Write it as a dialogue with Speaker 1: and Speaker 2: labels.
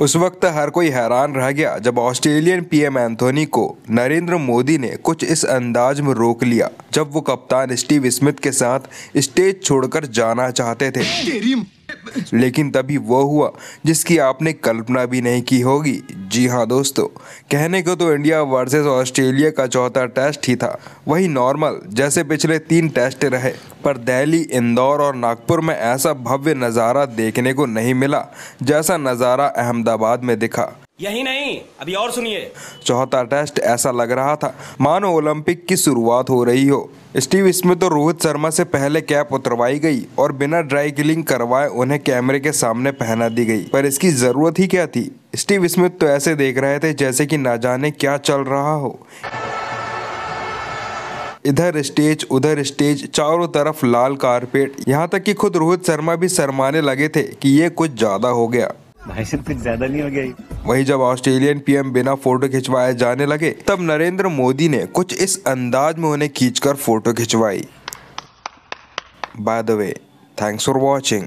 Speaker 1: उस वक्त हर कोई हैरान रह गया जब ऑस्ट्रेलियन पीएम एंथोनी को नरेंद्र मोदी ने कुछ इस अंदाज में रोक लिया जब वो कप्तान स्टीव स्मिथ के साथ स्टेज छोड़कर जाना चाहते थे लेकिन तभी वो हुआ जिसकी आपने कल्पना भी नहीं की होगी जी हाँ दोस्तों कहने को तो इंडिया वर्सेस ऑस्ट्रेलिया का चौथा टेस्ट ही था वही नॉर्मल जैसे पिछले तीन टेस्ट रहे पर दिल्ली इंदौर और नागपुर में ऐसा भव्य नज़ारा देखने को नहीं मिला जैसा नज़ारा अहमदाबाद में दिखा
Speaker 2: यही नहीं अभी और सुनिए
Speaker 1: चौथा टेस्ट ऐसा लग रहा था मानो ओलंपिक की शुरुआत हो रही हो स्टीव स्मिथ और रोहित शर्मा से पहले कैप उतरवाई गई और बिना ड्राई किलिंग करवाए उन्हें कैमरे के सामने पहना दी गई पर इसकी जरूरत ही क्या थी स्टीव स्मिथ तो ऐसे देख रहे थे जैसे कि ना जाने क्या चल रहा हो इधर स्टेज उधर स्टेज चारों तरफ लाल कारपेट यहाँ तक कि खुद रोहित शर्मा भी शर्माने लगे थे कि ये कुछ ज्यादा हो गया भाई कुछ ज्यादा नहीं हो गया वहीं जब ऑस्ट्रेलियन पीएम बिना फोटो खिंचवाए जाने लगे तब नरेंद्र मोदी ने कुछ इस अंदाज में उन्हें खींचकर फोटो खिंचवाई by the way thanks for watching